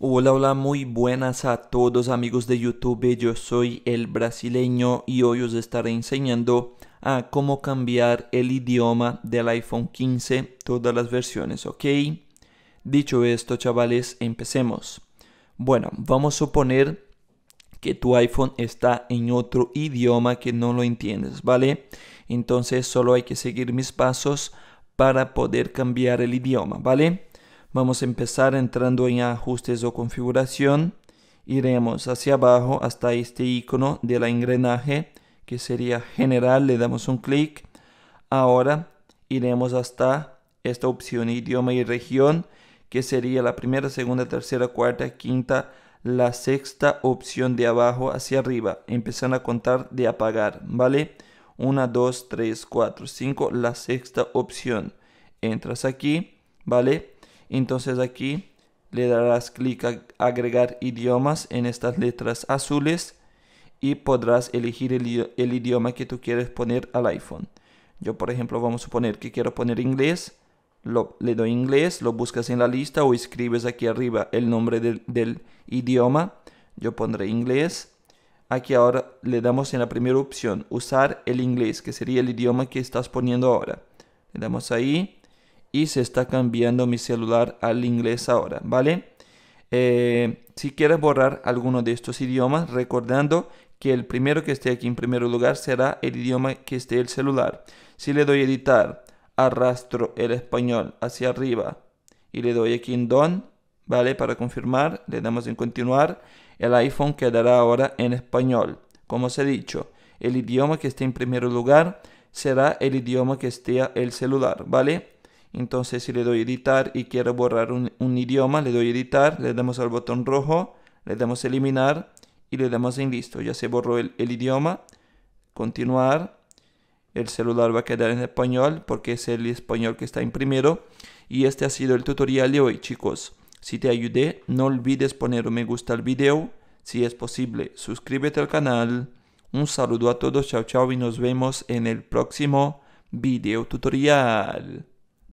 Hola, hola, muy buenas a todos amigos de YouTube, yo soy el brasileño y hoy os estaré enseñando a cómo cambiar el idioma del iPhone 15, todas las versiones, ¿ok? Dicho esto, chavales, empecemos. Bueno, vamos a suponer que tu iPhone está en otro idioma que no lo entiendes, ¿vale? Entonces solo hay que seguir mis pasos para poder cambiar el idioma, ¿vale? Vamos a empezar entrando en ajustes o configuración. Iremos hacia abajo hasta este icono de la engrenaje que sería general. Le damos un clic. Ahora iremos hasta esta opción idioma y región que sería la primera, segunda, tercera, cuarta, quinta, la sexta opción de abajo hacia arriba. Empezando a contar de apagar, ¿vale? 1, 2, 3, 4, 5, la sexta opción. Entras aquí, ¿vale? Entonces aquí le darás clic a agregar idiomas en estas letras azules y podrás elegir el, idioma que tú quieres poner al iPhone. Yo por ejemplo vamos a suponer que quiero poner inglés, lo, le doy inglés, lo buscas en la lista o escribes aquí arriba el nombre del idioma. Yo pondré inglés. Aquí ahora le damos en la primera opción, usar el inglés, que sería el idioma que estás poniendo ahora. Le damos ahí y se está cambiando mi celular al inglés ahora, ¿vale? Eh, si quieres borrar alguno de estos idiomas, recordando que el primero que esté aquí en primer lugar será el idioma que esté el celular. Si le doy editar, arrastro el español hacia arriba y le doy aquí en don, ¿vale? Para confirmar, le damos en continuar. El iPhone quedará ahora en español. Como os he dicho, el idioma que esté en primer lugar será el idioma que esté el celular, ¿vale? Entonces si le doy editar y quiero borrar un, idioma, le doy editar, le damos al botón rojo, le damos eliminar y le damos en listo. Ya se borró el, el idioma. Continuar. El celular va a quedar en español porque es el español que está en primero. Y este ha sido el tutorial de hoy chicos. Si te ayudé, no olvides poner un me gusta al video. Si es posible, suscríbete al canal. Un saludo a todos, chao chao y nos vemos en el próximo video tutorial.